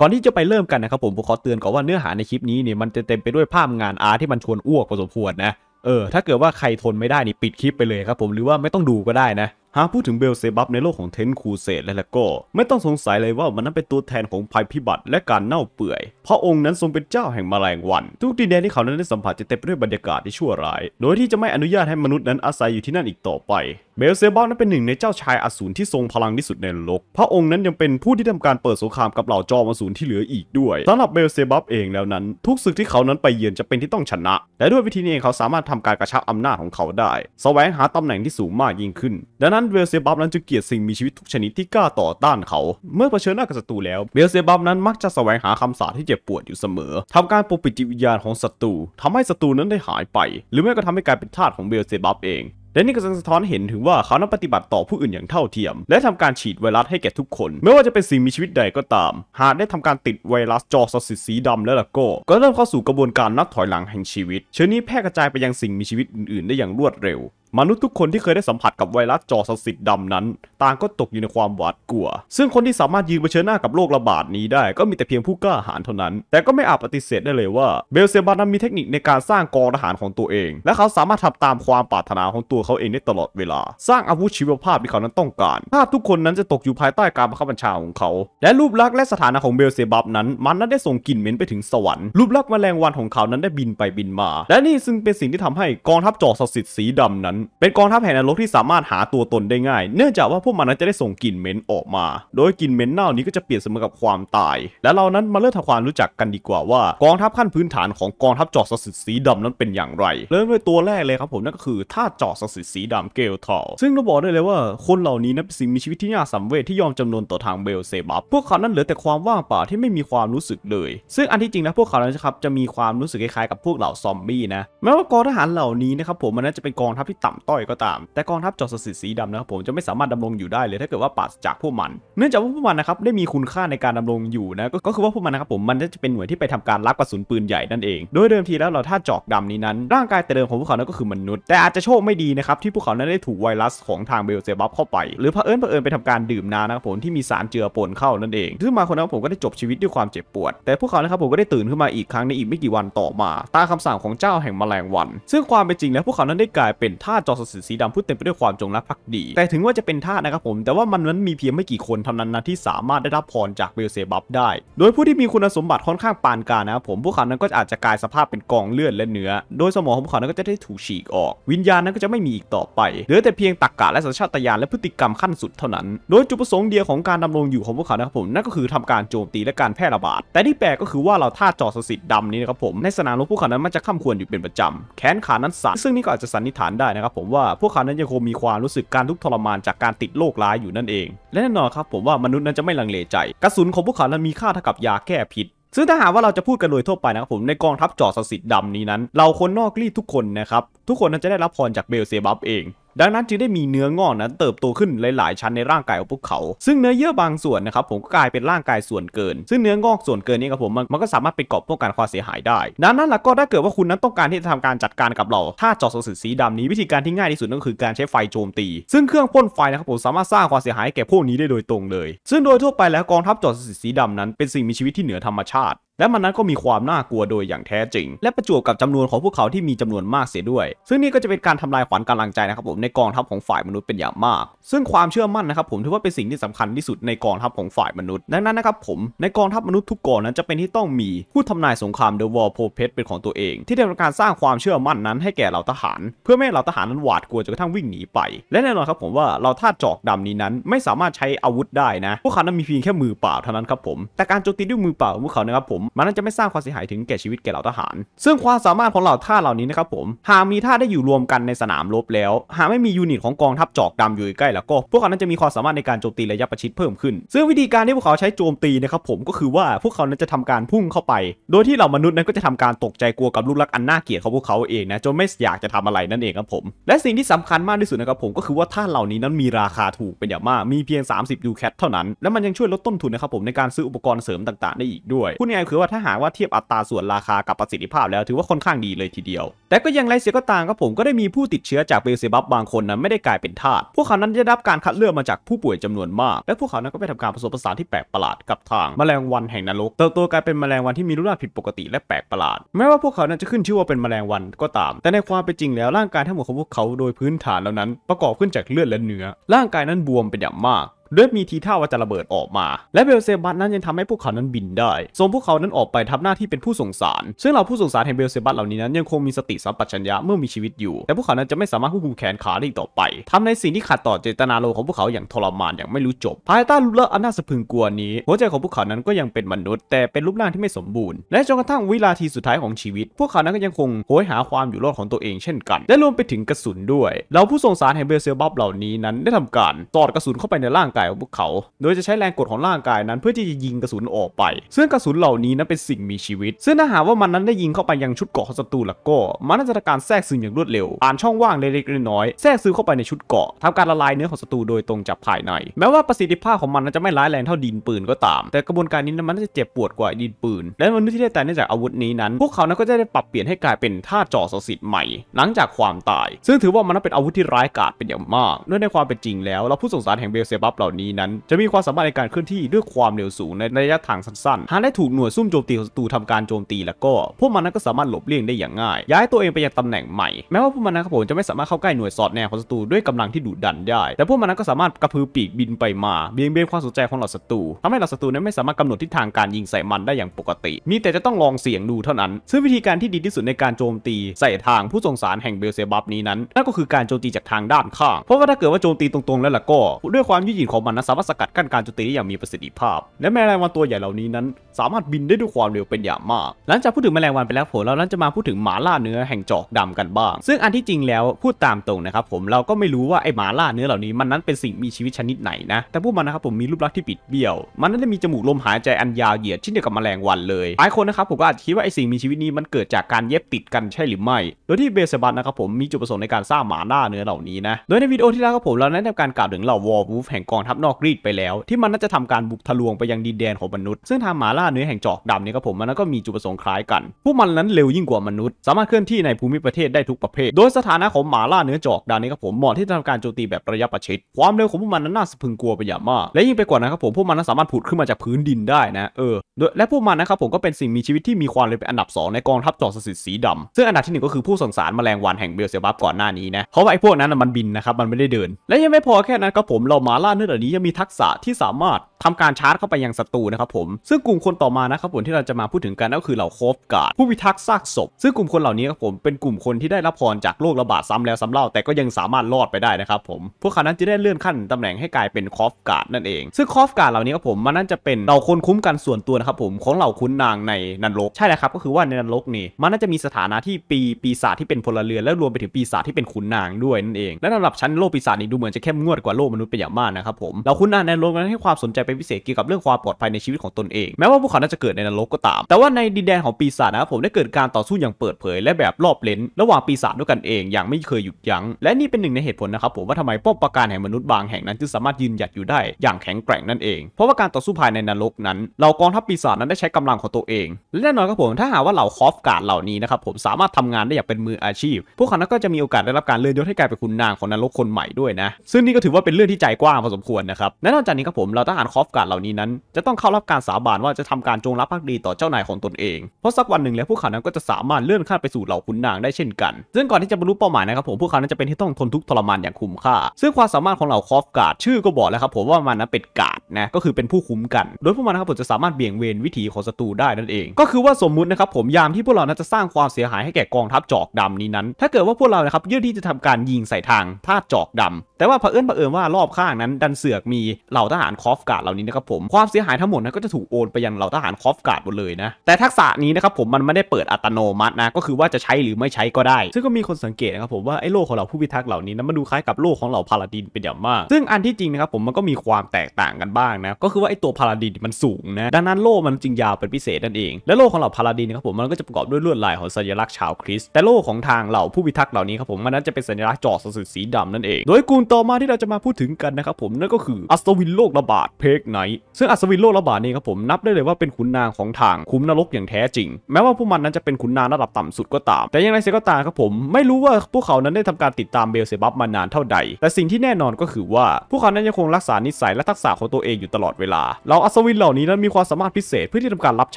ก่อนที่จะไปเริ่มกันนะครับผมผมขอเตือนก่อนว่าเนื้อหาในคลิปนี้เนี่ย มันจะเต็มไปด้วยภาพงานอาร์ที่มันชวนอ้วกพอสมควรนะ เออถ้าเกิดว่าใครทนไม่ได้นี่ปิดคลิปไปเลยครับผมหรือว่าไม่ต้องดูก็ได้นะหากพูดถึงเบลเซบับในโลกของเทนคูเซตและละก็ไม่ต้องสงสัยเลยว่ามันนั้นเป็นตัวแทนของภัยพิบัติและการเน่าเปื่อยพระองค์นั้นทรงเป็นเจ้าแห่งมแมลงวัน ทุกดินแดนที่เขานั้นได้สัมผัสจะเต็มไปด้วยบรรยากาศที่ชั่วร้าย โดยที่จะไม่อนุญาตให้มนุษย์นั้นอาศัยอยู่ที่นั่นอีกต่อไปเบลเซบับนั้นเป็นหนึ่งในเจ้าชายอสูรที่ทรงพลังที่สุดในโลกพระองค์นั้นยังเป็นผู้ที่ทำการเปิดสงครามกับเหล่าจอมอสูรที่เหลืออีกด้วยสำหรับเบลเซบับเองแล้วนั้น ทุกศึกที่เขานั้นไปเยือนจะเป็นที่ต้องชนะและด้วยวิธีนี้เขาสามารถทำการกระชับอำนาจของเขาได้แสวงหาตำแหน่งที่สูงมากยิ่งขึ้น ดังนั้นเวลเซบับนั้นจะเกลียดสิ่งมีชีวิตทุกชนิดที่กล้าต่อต้านเขา เมื่อเผชิญหน้ากับศัตรูแล้วเวลเซบับนั้นมักจะแสวงหาคำสาปที่เจ็บปวดอยู่เสมอ ทำการปกปิดจิตวิญญาณของศัตรูทำให้ศัตรูนั้นได้หายไป หรือแม้กระทั่งให้กลายเป็นทาสของเบลเซบับเองและนี่ก็จะสะท้อนเห็นถึงว่า เขานั้นปฏิบัติต่อผู้อื่นอย่างเท่าเทียม และทำการฉีดไวรัสให้แก่ทุกคน ไม่ว่าจะเป็นสิ่งมีชีวิตใดก็ตาม หากได้ทำการติดไวรัสจอสสิสีดำแล้วล่ะก็ก็เริ่มเข้าสู่กระบวนการนับถอยหลังแห่งชีวิต เชื้อนี้แพร่กระจายไปยังสิ่งมีชีวิตอื่นๆได้อย่างรวดเร็วมนุษย์ทุกคนที่เคยได้สัมผัสกับไวรัสจอสสิทธิ์ดำนั้น ต่างก็ตกอยู่ในความหวาดกลัว ซึ่งคนที่สามารถยืนเผชิญหน้ากับโรคระบาดนี้ได้ก็มีแต่เพียงผู้กล้าหาญเท่านั้น แต่ก็ไม่อาจปฏิเสธได้เลยว่าเบลเซบานั้นมีเทคนิคในการสร้างกองทหารของตัวเอง และเขาสามารถทำตามความปรารถนาของตัวเขาเองได้ตลอดเวลา สร้างอาวุธชีวภาพที่เขานั้นต้องการภาพทุกคนนั้นจะตกอยู่ภายใต้การบังคับบัญชาของเขา และรูปลักษณ์และสถานะของเบลเซบับนั้น มันนั้นได้ส่งกลิ่นเหม็นไปถึงสวรรค์ รูปลักษณ์แมลงวันของเขานั้นได้บินไปบินมา และนี่ซึ่งเป็นสิ่งที่ทำให้กองทัพจอสสิทธิ์สีดำนั้นเป็นกองทัพแห่งนรกที่สามารถหาตัวตนได้ง่าย เนื่องจากว่าพวกมันนั้นจะได้ส่งกลิ่นเหม็นออกมา โดยกลิ่นเหม็นเน่านี้ก็จะเปลี่ยนเสมอกับความตาย และเรานั้นมาเริ่มทำความรู้จักกันดีกว่าว่ากองทัพขั้นพื้นฐานของกองทัพจอดสัสิสีดำนั้นเป็นอย่างไร เริ่มด้วยตัวแรกเลยครับผมนั่นก็คือท่าจอดสัสิสีดำเกลทอซึ่งเราบอกได้เลยว่าคนเหล่านี้นั้นเป็นสิ่งมีชีวิตที่น่าสังเวชที่ยอมจำนนต่อทางเบลเซบับพวกเขานั้นเหลือแต่ความว่างเปล่าที่ไม่มีความรู้สึกเลย ซึ่งอันที่จริงนะพวกเขานั้นครับจะมีความรู้สึกคล้ายๆกับพวกเหล่าซอมบี้นะแม้ว่ากองทหารเหล่านี้นะครับผมมันน่าจะเป็นกองทัพที่่ำต้อยก็ตาม แต่กองทัพจอสสิสีดำนะครับผมจะไม่สามารถดำรงอยู่ได้เลยถ้าเกิดว่าปราศจากพวกมัน เนื่องจากว่าพวกมันนะครับได้มีคุณค่าในการดำรงอยู่นะก็คือว่าพวกมันนะครับผมมันจะเป็นหน่วยที่ไปทำการรับกระสุนปืนใหญ่นั่นเองโดยเดิมทีแล้วเราถ้าจอกดำนี้นั้นร่างกายแต่เดิมของพวกเขานั้นก็คือมนุษย์แต่อาจจะโชคไม่ดีนะครับที่พวกเขานั้นได้ถูกไวรัสของทางเบลเซบับเข้าไป หรือเผอิญเผอิญไปทำการดื่มน้ำนะครับผมที่มีสารเจือปนเข้านั่นเองซึ่งมาคนนั้นผมก็ได้จบชีวิตด้วยความเจ็บปวดแต่พวกเขานะครับผมก็ได้ตื่นขึ้นมาอีกครั้งในอีกไม่กี่วันต่อมา ตามคาสั่งของเจ้าแห่งแมลงวัน ซึ่งความเป็นจริงแล้วพวกเขานั้นได้กลายเป็นทาาสจอสดสีดำผู้เต็มไปด้วยความจงรักภักดี แต่ถึงว่าจะเป็นทาสนะครับผม แต่ว่ามันนั้นมีเพียงไม่กี่คนเท่านั้นนะที่สามารถได้รับพรจากเบลเซบับได้ โดยผู้ที่มีคุณสมบัติค่อนข้างปานกลางนะครับผมพวกเขานั้นก็อาจจะกลายสภาพเป็นกองเลือดและเนื้อ โดยสมองของเขานั้นก็จะได้ถูกฉีกออก วิญญาณนั้นก็จะไม่มีอีกต่อไป เหลือแต่เพียงตักกะและสัญชาตญาณและพฤติกรรมขั้นสุดเท่านั้น โดยจุดประสงค์เดียวของการดำรงอยู่ของพวกเขานะครับผม นั่นก็คือทำการโจมตีและการแพร่ระบาด แต่ที่แปลกก็คือว่าเราท่าจอสสิทธิ์ดำนี้นะครับผมในสนามรบพวกเขานั้นมันจะข้ามควรอยู่เป็นประจำแขนขานั้นสั่นซึ่งนี่ก็อาจจะสันนิษฐานได้นะครับผมว่าพวกเขานั้นยังคงมีความรู้สึกการทุกข์ทรมานจากการติดโรคร้ายอยู่นั่นเอง และแน่นอนครับผมว่ามนุษย์ นั้นจะไม่ลังเลใจกระสุนของพวกเขานั้นมีค่าเท่ากับยาแก้พิษซึ่งถ้าหากว่าเราจะพูดกันโดยทั่วไปนะครับผมในกองทัพจอสสิทธิ์ดำนี้นั้น เราคนนอกรีดทุกคนนะครับ ทุกคนนั้นจะได้รับพรจากเบลเซบับเองดังนั้นจึงได้มีเนื้องอกนั้นเติบโตขึ้นหลายๆชั้นในร่างกายของพวกเขา ซึ่งเนื้อเยื่อบางส่วนนะครับผมก็กลายเป็นร่างกายส่วนเกิน ซึ่งเนื้องอกส่วนเกินนี้ครับผมมันก็สามารถเป็นเกราะป้องกันความเสียหายได้ดังนั้นแล้วก็ถ้าเกิดว่าคุณนั้นต้องการที่จะทำการจัดการกับเรา ถ้าจอสสือสีดำนี้วิธีการที่ง่ายที่สุดก็คือ การใช้ไฟโจมตี ซึ่งเครื่องพ่นไฟนะครับผมสามารถสร้างความเสียหายแก่พวกนี้ได้โดยตรงเลย ซึ่งโดยทั่วไปแล้วกองทัพจอสสือสีดำนั้นเป็นสิ่งมีชีวิตที่เหนือธรรมชาติและมันนั้นก็มีความน่ากลัวโดยอย่างแท้จริง และประจวบกับจำนวนของพวกเขาที่มีจำนวนมากเสียด้วย ซึ่งนี่ก็จะเป็นการทำลายขวัญกำลังใจนะครับผมในกองทัพของฝ่ายมนุษย์เป็นอย่างมาก ซึ่งความเชื่อมั่นนะครับผมถือว่าเป็นสิ่งที่สำคัญที่สุดในกองทัพของฝ่ายมนุษย์ดังนั้นนะครับผม ในกองทัพมนุษย์ทุกกองนั้น จะเป็นที่ต้องมี ผู้ทำนายสงครามเดอะวอลโพเพสเป็นของตัวเอง ที่ได้ทำการสร้างความเชื่อมั่นนั้น ให้แก่เหล่าทหาร เพื่อไม่ให้เหล่าทหารนั้นหวาดกลัวจนกระทั่งวิ่งหนีไป และแน่นอนครับผมว่าเราท่าจอกดำนี้นั้น ไม่สามารถใช้อาวุธได้นะพวกเขานั้นมีเพียงแค่มือเปล่าเท่านั้นครับผมแต่การโจมตีด้วยมือเปล่าของพวกเขานะครับผมมันน่นจะไม่สร้างความเสียหายถึงแก่ชีวิตแก่เหล่าทหาร ซึ่งความสามารถของเหล่าท่าเหล่านี้นะครับผม หากมีท่าได้อยู่รวมกันในสนามรบแล้ว หากไม่มียูนิตของกองทัพจอกดำอยู่ใกล้แล้วก็ พวกเขานั้นจะมีความสามารถในการโจมตีระยะประชิดเพิ่มขึ้น ซึ่งวิธีการที่พวกเขาใช้โจมตีนะครับผมก็คือว่าพวกเขานั้นจะทำการพุ่งเข้าไป โดยที่เหล่ามนุษย์นั้นก็จะทำการตกใจกลัวกับลูกรักอันน่าเกลียดของพวกเขาเองนะจนไม่อยากจะทำอะไรนั่นเองครับผม และสิ่งที่สำคัญมากที่สุดนะครับผมก็คือว่าท่าเหล่านี้นั้นมีราคาถูกเป็นอย่างมากมีเพียง30ยูแคทเท่านั้นและมันยังช่วยลดต้นทุนนะครับผมในการซื้ออุปกรณ์เสริมต่างๆได้อีกด้วยพูงายคืือว่าถ้าหากว่าเทียบอัตราส่วนราคากับประสิทธิภาพแล้วถือว่าค่อนข้างดีเลยทีเดียว แต่ก็ยังไรเสียก็ตามก็ผมก็ได้มีผู้ติดเชื้อจากเบลเซบับบางคนนั้นไม่ได้กลายเป็นทาส พวกเขานั้นได้รับการคัดเลือกมาจากผู้ป่วยจำนวนมาก และพวกเขานั้นก็ไปทำการผสมผสานที่แปลกประหลาดกับ ทาง แมลงวันแห่งนรกเติบโตกลายเป็นแมลงวันที่มีรูปร่างผิดปกติและแปลกประหลาด แม้ว่าพวกเขานั้นจะขึ้นชื่อว่าเป็นแมลงวันก็ตาม แต่ในความเป็นจริงแล้วร่างกายทั้งหมดของพวกเขาโดยพื้นฐานแล้วนั้นประกอบขึ้นจากเลือดและเนื้อร่างกายนั้นบวมเป็นอย่างมากด้วยมีทีท่าว่าจะระเบิดออกมา และเบลเซบัตนั้นยังทำให้พวกเขานั้นบินได้ทรงพวกเขานั้นออกไปทำหน้าที่เป็นผู้ส่งสาร ซึ่งเหล่าผู้ส่งสารแห่งเบลเซบัตเหล่านี้นั้นยังคงมีสติสัมปชัญญะเมื่อมีชีวิตอยู่ แต่พวกเขานั้นจะไม่สามารถควบคุมแขนขาได้อีกต่อไป ทำในสิ่งที่ขัดต่อเจตนาโลของพวกเขาอย่างทรมานอย่างไม่รู้จบ ภายใต้รูปร่างอันน่าสะพึงกลัวนี้ หัวใจของพวกเขานั้นก็ยังเป็นมนุษย์ แต่เป็นรูปร่างที่ไม่สมบูรณ์ และจนกระทั่งวิลาทีสุดท้ายของชีวิต พวกเขานั้นก็ยังคงโหยหาความอยู่รอดของตัวเองเช่นกันและรวมไปถึงกระสุนด้วยเราผู้ส่งสารแห่งเบลเซบัตเหล่านี้นั้นได้ทำการสอดกระสุนเข้าไปในร่างกายของพวกเขาโดยจะใช้แรงกดของร่างกายนั้นเพื่อที่จะยิงกระสุนออกไปซึ่งกระสุนเหล่านี้นั้นเป็นสิ่งมีชีวิต ซึ่งถ้าหาว่ามันนั้นได้ยิงเข้าไปยังชุดเกาะของศัตรูแล้วก็มันจะทำการแทรกซึมอย่างรวดเร็วอ่านช่องว่างเล็กๆน้อยๆแทรกซึมเข้าไปในชุดเกาะทำการละลายเนื้อของศัตรูโดยตรงจากภายใน แม้ว่าประสิทธิภาพของมันนั้นจะไม่ร้ายแรงเท่าดินปืนก็ตาม แต่กระบวนการนี้นั้นมันจะเจ็บปวดกว่าดินปืนและมนุษย์ที่ได้ตายเนื่องจากอาวุธนี้นั้นพวกเขานั้นก็จะได้ปรับเปลี่ยนให้กลายเป็นท่าจ่อสสิทธิ์ใหม่ หลังจากความตาย ซึ่งถือว่ามันเป็นอาวุธที่ร้ายกาจเป็นอย่างมากด้วยในความเป็นจริงแล้วเราผู้สงสารแห่งเบลเซบับเล่านี้นั้นจะมีความสามารถในการเคลื่อนที่ด้วยความเร็วสูงในระยะทางสั้นๆ หากได้ถูกหน่วยซุ่มโจมตีของศัตรูทำการโจมตีแล้วก็ พวกมันนั้นก็สามารถหลบเลี่ยงได้อย่างง่ายย้ายตัวเองไปยังตำแหน่งใหม่แม้ว่าพวกมันนนครับผมจะไม่สามารถเข้าใกล้หน่วยสอดแนวของศัตรูด้วยกำลังที่ดุดันได้ แต่พวกมันนั้นก็สามารถกระพือปีกบินไปมาเบี่ยงเบนความสนใจของเหล่าศัตรูทำให้เหล่าศัตรูนั้นไม่สามารถกำหนดทิศทางการยิงใส่มันได้อย่างปกติ มีแต่จะต้องลองเสี่ยงดูเท่านั้นซึ่งวิธีการที่ดีที่สุดในการโจมตีใส่ทางผู้ส่งสารแห่งเบลเซบับนี้นั้นนั่นก็คือการโจมตีจากทางด้านข้างเพราะว่าถ้าเกิดว่าโจมตีตรงๆ แล้วล่ะก็ด้วยความยืดหยุ่นของของมันนั้นสามารถสกัดกั้นการโจมตีได้อย่างมีประสิทธิภาพ และแมลงวันตัวใหญ่เหล่านี้นั้นสามารถบินได้ด้วยความเร็วเป็นอย่างมาก หลังจากพูดถึงแมลงวันไปแล้วผมเราัจะมาพูดถึงหมาล่าเนื้อแห่งจอกดำกันบ้าง ซึ่งอันที่จริงแล้วพูดตามตรงนะครับผม เราก็ไม่รู้ว่าไอหมาล่าเนื้อเหล่านี้มันนั้นเป็นสิ่งมีชีวิตชนิดไหนนะ แต่พวกมันนะครับผมมีรูปลักษณ์ที่ปิดเบี้ยว มันนั้นได้มีจมูกลมหายใจอันยาวเหยียดเช่นเดียวกับแมลงวันเลย หลายคนนะครับผมก็อาจคิดว่าไอสิ่งมีชีวิตนี้มันเกิดจากการเย็บติดกันใช่หรือไม่ โดยที่เบสบัตนะครับผมมีจุดประสงค์ในการสร้างหมาล่าเนื้อเหล่านี้นะโดยในวิดีโอที่แล้วครับผมเราได้ทำการกล่าวถึงเหล่าวอลวูฟแห่งกองทัพนอกรีดไปแล้วที่มันน่าจะทำการบุกทะลวงไปยังดินแดนของมนุษย์ซึ่งทางหมาล่าเนื้อแห่งจอกดำเนี่ยครับผมมันก็มีจุดประสงค์คล้ายกันพวกมันนั้นเร็วยิ่งกว่ามนุษย์ สามารถเคลื่อนที่ในภูมิประเทศได้ทุกประเภท โดยสถานะของหมาล่าเนื้อจอกดำเนี่ยครับผมเหมาะที่จะทำการโจมตีแบบระยะประชิดความเร็วของพวกมันนั้นน่าสะพึงกลัวไปอย่างมากและยิ่งไปกว่านั้นครับผมพวกมันนั้นสามารถผุดขึ้นมาจากพื้นดินได้นะเออและพวกมันนะครับผมก็เป็นสิ่งมีชีวิตที่มีความเร็วเป็นอันดับ2ในกองทัพจอกสิทธิ์สีดำซึ่งอันดับที่งก็คือผู้สังสารแมลงวันแห่งเบลเซบับก่อนหน้านี้นะเพราะว่าไอ้พวกนั้นมันบินนะครับมันไม่ได้เดิน และยังไม่พอแค่นั้นครับผมเรามาล่าเนื้อนานี้ยังมีทักษะที่สามารถทำการชาร์จเข้าไปยังศัตรูนะครับผม ซึ่งกลุ่มคนต่อมานะครับผมที่เราจะมาพูดถึงกันก็คือเหล่าโคฟการ์ดผู้พิทักษ์ซากศพ ซึ่งกลุ่มคนเหล่านี้ครับผมเป็นกลุ่มคนที่ได้รับพร จากโรคระบาดซ้ำแล้วซ้าเล่าแต่ก็ยังสามารถรอดไปได้นะครับผมพวกเขานั้นจะได้เลื่อนขั้นตำแหน่งให้กลายเป็นคอฟการ์ดนั่นเอง ซึ่งคอฟการ์ดเหล่านี้ครับผมมันนั่นจะเป็นเหล่าคนคุ้มกันส่วนตัวนะครับผมของเหล่าคุนนางในนันรกใช่แล้วครับก็คือว่าในนันรกนี่มันน่าจะมีสถานะที่ปีปีศาจที่เป็นพลเรือนแล้วรวมไปถึงปีศาจที่เป็นขุนนางด้วยนั่นเองและำหรับชั้นโลกปีศาจนี่ดูเหมือนจะเข้มงวดกว่าโลกมนุษย์เป็นอย่างมากนะครับผมเหล่าคุนนางในโลกนั้นให้ความสนใจเป็นพิเศษเกี่ยวกับเรื่องความปลอดภัยในชีวิตของตนเองแม้ว่าพวกเขาน่าจะเกิดในนรกก็ตามแต่ว่าในดินแดนของปีศาจนะครับผมได้เกิดการต่อสู้อย่างเปิดเผย และแบบรอบเลนระหว่างปีศาจด้วยกันเอง อย่างไม่เคยหยุดยั้ง และนี่เป็นหนึ่งในเหตุผลนะครับผมว่าทำไมป้อมปราการแห่งมนุษย์บางแห่งนั้นจึงสามารถยืนหยัดอยู่ได้อย่างแข็งแกร่งนั่นเอง เพราะว่าการต่อสู้ภายในนรกนั้นเหล่ากองทัพปีศาจนั้นได้ใช้กำลังของตัวเอง และแน่นอนครับผมถ้าหากว่าเหล่าคอฟการ์ดเหล่านี้นะครับผมสามารถทำงานได้อย่างเป็นมืออาชีพ พวกเขาก็จะมีโอกาสได้รับการเลื่อนยศให้กลายเป็นคุณนางของนรกคนใหม่ด้วยนะซึ่งนี่ก็ถือว่าเป็นเรื่องที่ใจกว้างพอสมควรนะครับและนอกจากนี้ครับผมเราทหารคอฟการ์ดเหล่านี้นั้นจะต้องเข้ารับการสาบานว่าจะทำการจงรักภักดีต่อเจ้านายของตนเองเพราะสักวันหนึ่งแล้วพวกเขานั้นก็จะสามารถเลื่อนขั้นไปสู่เหล่าขุนนางได้เช่นกันซึ่งก่อนที่จะบรรลุเป้าหมายนะครับผมพวกเขานั้นจะเป็นที่ต้องทนทุกข์ทรมานอย่างคุ้มค่าซึ่งความสามารถของเหล่าคอฟการ์ดชื่อก็บอกแล้วครับผมว่ามันนนเป็นการ์ดนะก็คือเป็นผู้คุ้มกัน โดยพวกมันนะครับผมจะสามารถเบี่ยงเบนวิถีของศัตรูได้นั่นเอง ก็คือว่าสมมุตินะครับผมยามที่พวกเรานั้นจะสร้างความเสียหายให้แก่กองทัพจอกดำนี้นั้น ถ้าเกิดว่าพวกเรานะครับยื่นที่จะทำการยิงใส่ทางท่าจอกดำ แต่ว่าเผอิญเผอิญว่ารอบข้างนั้น ดันเสือกมีเหล่าทหารคอฟการเหล่านี้นะครับผมความเสียหายทั้งหมดนะก็จะถูกโอนไปยังเหล่าทหารคอฟการ์ดหมดเลยนะแต่ทักษะนี้นะครับผมมันไม่ได้เปิดอัตโนมัตินะก็คือว่าจะใช้หรือไม่ใช้ก็ได้ ซึ่งก็มีคนสังเกตนะครับผมว่าไอ้โลกของเราผู้พิทักษ์เหล่านี้นะมันดูคล้ายกับโลกของเหล่าพาราดินเป็นอย่างมาก ซึ่งอันที่จริงนะครับผมมันก็มีความแตกต่างกันบ้างนะก็คือว่าไอ้ตัวพาราดินมันสูงนะดังนั้นโลกมันจึงยาวเป็นพิเศษนั่นเอง และโลกของเหล่าพาราดินนะครับผมมันก็จะประกอบด้วยลวดลายของสัญลักษณ์ชาวคริสแต่โลกของทางเหล่าผู้พิทักษ์เหล่านี้ครับผมมันนั้นจะเป็นสัญลักษณ์จอสสุดสีดำนั่นเอง โดยกลุ่มต่อมาที่เราจะมาพูดถึงกันนะครับผมนั่นก็คืออัสวินโลกระบาดเพกไนท์ซึ่งอัศวินโลกระบาดนี้ครับผมนับได้เลยว่าเป็นขุนนางของทางคุ้มนรกอย่างแท้จริง แม้ว่าพวกมันนั้นจะเป็นขุนนางระดับต่ำสุดก็ตาม แต่อย่างไรเสียก็ตามครับผม ไม่รู้ว่าพวกเขานั้นได้ทำการติดตามเบลเซบับมานานเท่าใดแต่สิ่งที่แน่นอนก็คือว่า พวกเขานั้นยังคงรักษานิสัยและทักษะของตัวเองอยู่ตลอดเวลาเราอัศวินเหล่านี้นั้นมีความสามารถพิเศษเพื่อที่ทำการรับใ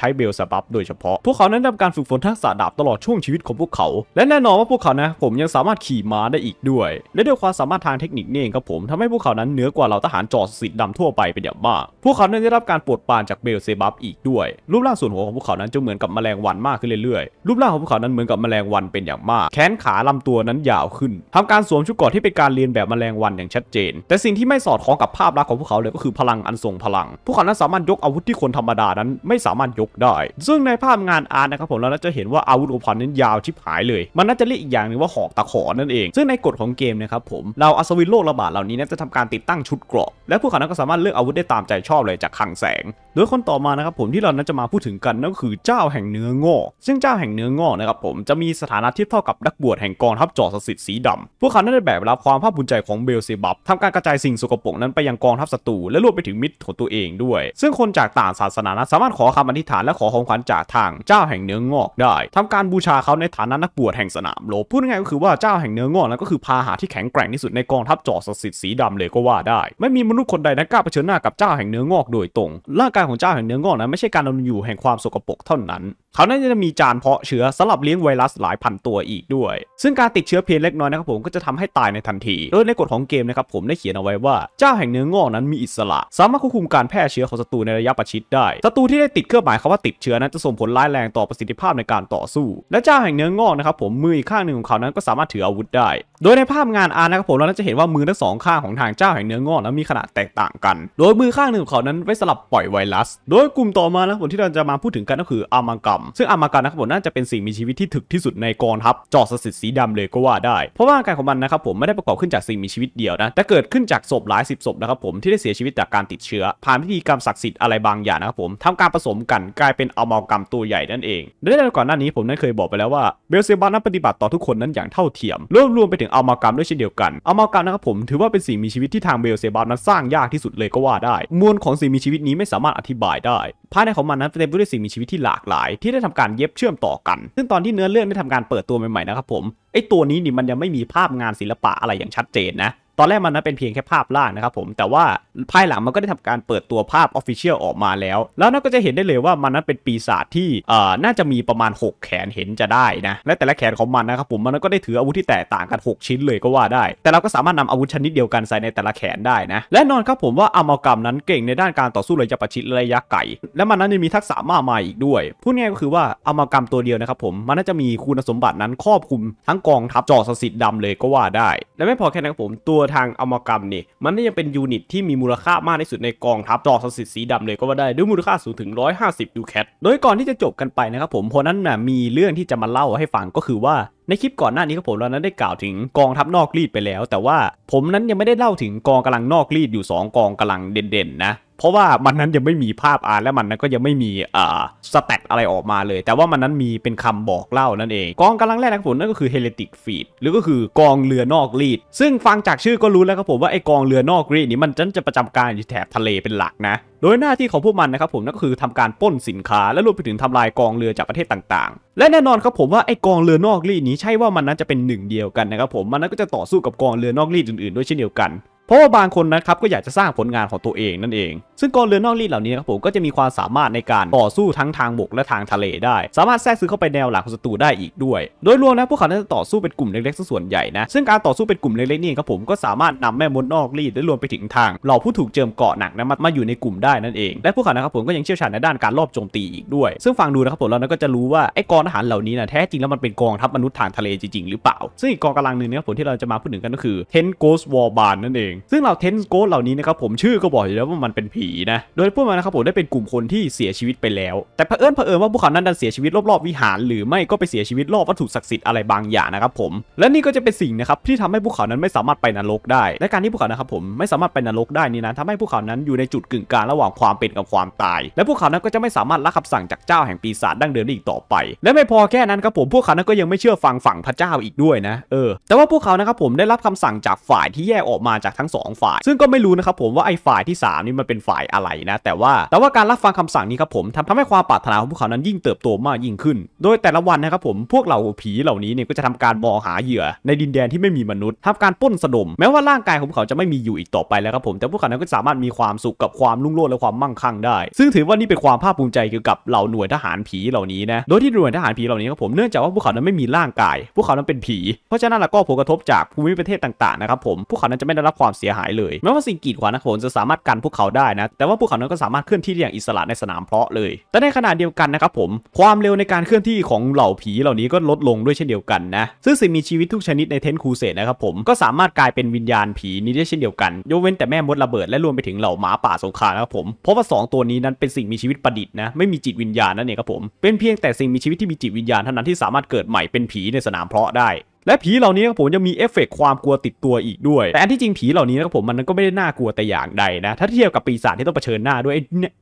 ช้เบลเซบับโดยเฉพาะพวกเขานั้นทำการฝึกฝนทักษะดาบตลอดช่วงชีวิตของพวกเขา และแน่นอนว่าพวกเขานะผมยังสามารถขี่ม้าได้อีกด้วยและด้วยความสามารถทางเทคนิคนี่เองครับผมทำให้พวกเขานั้นเหนือกว่าเราทหารจอดส์ดำทั่วไปเป็นอย่างมากพวกเขาได้รับการปวดปานจากเบลเซบับอีกด้วย รูปร่างส่วนหัวของพวกเขานั้นจะเหมือนกับแมลงวันมากขึ้นเรื่อย ๆ รูปร่างของพวกเขานั้นเหมือนกับแมลงวันเป็นอย่างมาก แขนขาลำตัวนั้นยาวขึ้น ทำการสวมชุดเกราะที่เป็นการเรียนแบบแมลงวันอย่างชัดเจน แต่สิ่งที่ไม่สอดคล้องกับภาพลักษณ์ของพวกเขาเลยก็คือพลังอันทรงพลังพวกเขานั้นสามารถยกอาวุธที่คนธรรมดานั้นไม่สามารถยกได้ ซึ่งในภาพงานอาร์ตนะครับผมเราจะเห็นว่าอาวุธของพรนั้นยาวชิบหายเลย มันน่าจะเรียกอีกอย่างหนึ่งว่าหอกตะขอนั่นเอง ซึ่งในกฎของเกมนะครับผมเราอัศวินโลกระบาดเหล่านี้นะจะทำการติดตั้งชุดเกราะและพวกเขานั้นก็สามารถเลือกอาวุธได้ตาามใจชอบเลยจากคังแสงโดยคนต่อมานะครับผมที่เราน่าจะมาพูดถึงกันนั่นก็คือเจ้าแห่งเนื้องอก ซึ่งเจ้าแห่งเนื้องอกนะครับผมจะมีสถานะที่เท่ากับนักบวชแห่งกองทัพจอสสิทธิ์สีดำ พวกเขาได้แบบรับความภาคภูมิใจของเบลเซบับ ทำการกระจายสิ่งสกปรกนั้นไปยังกองทัพศัตรูและรวมไปถึงมิตรของตัวเองด้วย ซึ่งคนจากต่างศาสนาสามารถขอคำอธิษฐานและขอของขวัญจากทางเจ้าแห่งเนื้องอกได้ ทำการบูชาเขาในฐานะนักบวชแห่งสนามรบพูดง่ายก็คือว่าเจ้าแห่งเนื้องอกนั้นก็คือพาหาที่แข็งแกร่งที่สุดในกองทัพจอสสิทธิ์สีดำเลยก็ว่าได้ ไม่มีมนุษย์คนใดนะกล้าเผชิญหน้ากับเจ้าจ้าแห่งเนื้องอกโดยตรงร่างกายของเจ้าแห่งเนื้องอกนั้นไม่ใช่การดำรงอยู่แห่งความสกปรกเท่านั้นเขาน่าจะมีจานเพาะเชื้อสำหรับเลี้ยงไวรัสหลายพันตัวอีกด้วย ซึ่งการติดเชื้อเพียงเล็กน้อยนะครับผม ก็จะทำให้ตายในทันที โดยในกฎของเกมนะครับผมได้เขียนเอาไว้ว่าเจ้าแห่งเนื้องอกนั้นมีอิสระ สามารถควบคุมการแพร่เชื้อของศัตรูในระยะประชิดได้ ศัตรูที่ได้ติดเครื่องหมายคำว่าติดเชื้อนั้นจะส่งผลร้ายแรงต่อประสิทธิภาพในการต่อสู้ และเจ้าแห่งเนื้องอกนะครับผมมืออีกข้างหนึ่งของเขานั้นก็สามารถถืออาวุธได้ โดยในภาพงานอาร์นะครับผมเราจะเห็นว่ามือทั้งสองข้างของทางเจ้าแห่งเนื้องอกนั้นมีขนาดแตกต่างกันโดยมือข้างหนึ่งของเขานั้นไว้สลับปล่อยไวรัส โดยกลุ่มต่อมานะผมที่เราจะมาพูดถึงกันก็คืออามังกัำซึ่งอามาการนะครับผมน่าจะเป็นสิ่งมีชีวิตที่ถึกที่สุดในกองทัพจอสสิทธิ์สีดำเลยก็ว่าได้ เพราะว่าอาการของมันนะครับผมไม่ได้ประกอบขึ้นจากสิ่งมีชีวิตเดียวนะแต่เกิดขึ้นจากศพหลายสิบศพนะครับผมที่ได้เสียชีวิตจากการติดเชื้อผ่านพิธีกรรมศักดิ์สิทธิ์อะไรบางอย่างนะครับผมทำการผสมกันกลายเป็นอัมากรรมตัวใหญ่นั่นเองได้ก่อนหน้านี้ผมได้เคยบอกไปแล้วว่าเบลเซบัสนั้นปฏิบัติต่อทุกคนนั้นอย่างเท่าเทียมรวมรวมไปถึงอัมากรรมด้วยเช่นเดียวกันอมากรรมนะครับผมถือว่าเป็นสิ่งมีชีวิตที่ทางเบลเซบัสนั้นสร้างยากที่สุดเลยก็ว่าได้ มวลของสิ่งมีชีวิตนี้ไม่สามารถอธิบายได้ ภายในของมันนั้นเต็มไปด้วยสิ่งมีชีวิตที่หลากหลายทที่ได้ทำการเย็บเชื่อมต่อกัน ซึ่งตอนที่เนื้อเรื่องได้ทำการเปิดตัวใหม่ๆนะครับผม ไอตัวนี้นี่มันยังไม่มีภาพงานศิลปะอะไรอย่างชัดเจนนะตอนแรกมันนะเป็นเพียงแค่ภาพล่างนะครับผม แต่ว่าภายหลังมันก็ได้ทำการเปิดตัวภาพ o f f เชียลออกมาแล้ว แล้วนั่นก็จะเห็นได้เลยว่ามันนั้นเป็นปีศาจที่เอ่อน่าจะมีประมาณ 6 แขนเห็นจะได้นะและแต่ละแขนของมันนะครับผม มันก็ได้ถืออาวุธที่แตกต่างกัน 6 ชิ้นเลยก็ว่าได้ แต่เราก็สามารถนำอาวุธชนิดเดียวกันใส่ในแต่ละแขนได้นะและนอนครับผมว่าอมากรรมนั้นเก่งในด้านการต่อสู้ระยะประชิดระยะไกลและมันนั้นยังมีทักษะมากมายอีกด้วยพูดง่ายก็คือว่าอมากรรมตัวเดียวนะครับผมมันน่าจะมีคุณสมบัตินั้นครอบคลุม ทั้งกองทัพจอสสิทธิ์ดำเลยก็ว่าได้ และไม่พอแค่นั้นผมตัวทางอมกรรมนี่มันยังเป็นยูนิตที่มีมูลค่ามากที่สุดในกองทัพดอกสสิทธิ์สีดำเลยก็ว่าได้ด้วยมูลค่าสูงถึง150ดูแคทโดยก่อนที่จะจบกันไปนะครับผมเพราะนั้นนะมีเรื่องที่จะมาเล่าให้ฟังก็คือว่า ในคลิปก่อนหน้านี้ครับผมเรานั้นได้กล่าวถึงกองทัพนอกรีดไปแล้ว แต่ว่าผมนั้นยังไม่ได้เล่าถึงกองกำลังนอกรีดอยู่ 2 กองกำลังเด่นๆ นะเพราะว่ามันนั้นยังไม่มีภาพอาร์และมันนั้นก็ยังไม่มีอ่าสแตทอะไรออกมาเลย แต่ว่ามันนั้นมีเป็นคำบอกเล่านั่นเอง กองกำลังแรกนะครับผมนั่นก็คือเฮเลติกฟีดหรือก็คือกองเรือนอกรีดซึ่งฟังจากชื่อก็รู้แล้วครับผมว่าไอกองเรือนอกรีดนี้มันจะประจำการอยู่แถบทะเลเป็นหลักนะโดยหน้าที่ของพวกมันนะครับผมนั่นก็คือทำการป้นสินค้าและรวมไปถึงทำลายกองเรือจากประเทศต่างๆ และแน่นอนครับผมว่าไอกองเรือนอกรีดนี้ใช่ว่ามันนั้นจะเป็นหนึ่งเดียวกันนะครับผมมันนั้นก็จะต่อสู้กับกองเรือนอกรีดอื่นๆด้วยเช่นเดียวกันเพราะว่าบางคนนะครับก็อยากจะสร้างผลงานของตัวเองนั่นเอง ซึ่งกองเรือนอกรีดเหล่านี้ครับผมก็จะมีความสามารถในการต่อสู้ทั้งทางบกและทางทะเลได้ สามารถแทรกซึมเข้าไปแนวหลังของศัตรูได้อีกด้วย โดยรวมนะพวกเขาจะต่อสู้เป็นกลุ่มเล็กๆส่วนใหญ่นะซึ่งการต่อสู้เป็นกลุ่มเล็กๆนี่ครับผมก็สามารถนำแม่มดนอกรีดได้รวมไปถึงทางเหล่าผู้ถูกเจิมเกาะหนักนะมามาอยู่ในกลุ่มได้นั่นเองและพวกเขานะครับผมก็ยังเชี่ยวชาญในด้านการรอบโจมตีอีกด้วย ซึ่งฟังดูนะครับผมเราก็จะรู้ว่าไอ้กองทหารเหล่านี้นะแท้จริงแล้วมันเป็นกองทัพมนุษย์ทางทะเลจริงๆหรือเปล่าซึ่งอีกกองกำลังหนึ่งนะครับผมที่เราจะมาพูดถึงกันก็คือ Ten Ghost War Band นั่นเองซึ่งเราเทนโกสเหล่านี้นะครับผมชื่อก็บอกอยู่แล้วว่ามันเป็นผีนะ โดยพวกมันนะครับผมได้เป็นกลุ่มคนที่เสียชีวิตไปแล้ว แต่เผอิญเผอิญว่าพวกเขานั้น ดันเสียชีวิตรอบๆวิหารหรือไม่ก็ไปเสียชีวิตรอบวัตถุศักดิ์สิทธิ์อะไรบางอย่างนะครับผม และนี่ก็จะเป็นสิ่งนะครับที่ทำให้พวกเขานั้นไม่สามารถไปนรกได้ และการที่พวกเขานะครับผมไม่สามารถไปนรกได้นี่นะทำให้พวกเขานั้นอยู่ในจุดกึ่งกลางระหว่างความเป็นกับความตาย และพวกเขานั้นก็จะไม่สามารถรับคำสั่งจากเจ้าแห่งปีศาจดั้งเดิมได้อีกต่อไป และไม่พอแค่นั้นครับผมพวกเขานั้นก็ยังไม่เชื่อฟังฝั่งพระเจ้าอีกด้วยนะเออแต่ว่าพวกเขานะครับผมได้รับคำสั่งจากฝ่ายที่แยกออกมาจากทั้ง2ฝ่าย ซึ่งก็ไม่รู้นะครับผมว่า ไอ้ฝ่ายที่ 3 นี่มันเป็นฝ่ายอะไรนะ แต่ว่าแต่ว่าการรับฟังคำสั่งนี้ครับผมทำทำให้ความปรารถนาของพวกเขานั้นยิ่งเติบโตมากยิ่งขึ้น โดยแต่ละวันนะครับผมพวกเหล่าผีเหล่านี้เนี่ยก็จะทำการมองหาเหยื่อในดินแดนที่ไม่มีมนุษย์ทำการป้นสะดมแม้ว่าร่างกายของพวกเขาจะไม่มีอยู่อีกต่อไปแล้วครับผมแต่พวกเขานั้นก็สามารถมีความสุขกับความรุ่งโรจน์และความมั่งคั่งได้ ซึ่งถือว่านี่เป็นความภาคภูมิใจเกี่ยวกับเหล่าหน่วยทหารผีเหล่านี้นะโดยที่หน่วยทหารผีเหล่านี้ครับผมเนื่องจากว่าพวกเขานั้นไม่มีร่างกายพวกเขานั้นเป็นผีเพราะฉะนั้นแล้วก็ผลกระทบจากภูมิประเทศต่างๆนะครับผมพวกเขานั้นจะไม่ได้รับความเสียหายเลยแม้ว่าสิ่งกีดขวางนักโขนจะสามารถกันพวกเขาได้นะ แต่ว่าพวกเขานั้นก็สามารถเคลื่อนที่ได้อย่างอิสระในสนามเพาะเลย แต่ในขณะเดียวกันนะครับผม ความเร็วในการเคลื่อนที่ของเหล่าผีเหล่านี้ก็ลดลงด้วยเช่นเดียวกันนะซึ่งสิ่งมีชีวิตทุกชนิดในเทนคูเซ่นะครับผม ก็สามารถกลายเป็นวิญญาณผีนี้ได้เช่นเดียวกัน ยกเว้นแต่แม่มดระเบิดและรวมไปถึงเหล่าหมาป่าสงครามนะครับผม เพราะว่า 2 ตัวนี้นั้นเป็นสิ่งมีชีวิตประดิษฐ์นะ ไม่มีจิตวิญญาณนั่นเองครับผม เป็นเพียงแต่สิ่งมีชีวิตที่มีจิตวิญญาณเท่านั้นที่สามารถเกิดใหม่เป็นผีในสนามเพาะได้และผีเหล่านี้ครับผมจะมีเอฟเฟกความกลัวติดตัวอีกด้วย แต่อันที่จริงผีเหล่านี้นะครับผมมันก็ไม่ได้น่ากลัวแต่อย่างใดนะถ้าเทียบกับปีศาจที่ต้องเผชิญหน้าด้วย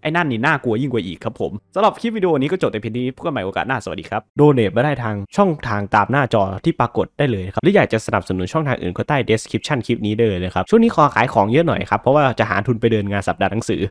ไอ้นั่นนี่น่ากลัวยิ่งกว่าอีกครับผมสำหรับคลิปวิดีโอนี้ก็จบแต่เพียงนี้พบกันใหม่โอกาสหน้าสวัสดีครับโดเนทมาได้ทางช่องทางตามหน้าจอที่ปรากฏได้เลยครับหรืออยากจะสนับสนุนช่องทางอื่นก็ใต้ description คลิปนี้ได้เลยครับช่วงนี้ขอขายของเยอะหน่อยครับเพราะว่าจะหาทุนไปเดินงานสัปดาห์หนังสือ